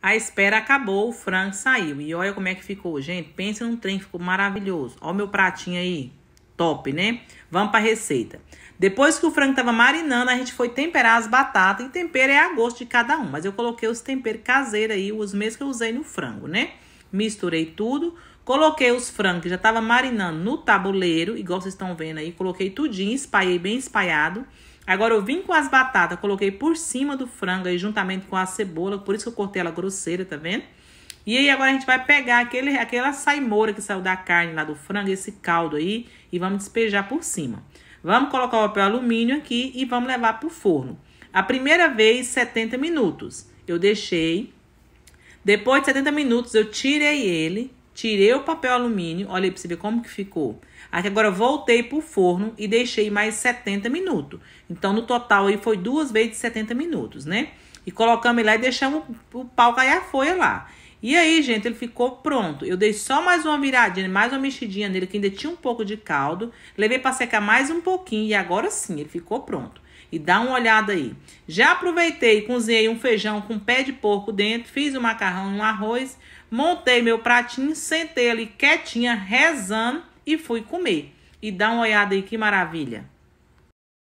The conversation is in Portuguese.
A espera acabou, o frango saiu. E olha como é que ficou, gente. Pensa num trem, ficou maravilhoso. Olha o meu pratinho aí. Top, né? Vamos para a receita. Depois que o frango estava marinando, a gente foi temperar as batatas. E tempero é a gosto de cada um. Mas eu coloquei os temperos caseiros aí, os mesmos que eu usei no frango, né? Misturei tudo. Coloquei os frangos que já estava marinando no tabuleiro, igual vocês estão vendo aí. Coloquei tudinho, espalhei bem espalhado. Agora eu vim com as batatas, coloquei por cima do frango aí juntamente com a cebola, por isso que eu cortei ela grosseira, tá vendo? E aí agora a gente vai pegar aquele, aquela saimoura que saiu da carne lá do frango, esse caldo aí, e vamos despejar por cima. Vamos colocar o papel alumínio aqui e vamos levar pro forno. A primeira vez, 70 minutos. Eu deixei. Depois de 70 minutos, eu tirei ele, Tirei o papel alumínio, aí para você ver como que ficou. Aqui agora voltei pro forno e deixei mais 70 minutos. Então, no total aí foi duas vezes 70 minutos, né? E colocamos ele lá e deixamos o pau cair a folha lá. E aí, gente, ele ficou pronto. Eu dei só mais uma viradinha, mais uma mexidinha nele, que ainda tinha um pouco de caldo. Levei para secar mais um pouquinho e agora sim, ele ficou pronto. E dá uma olhada aí. Já aproveitei e cozinhei um feijão com pé de porco dentro, fiz o um macarrão e um arroz, montei meu pratinho, sentei ali quietinha, rezando e fui comer. E dá uma olhada aí que maravilha.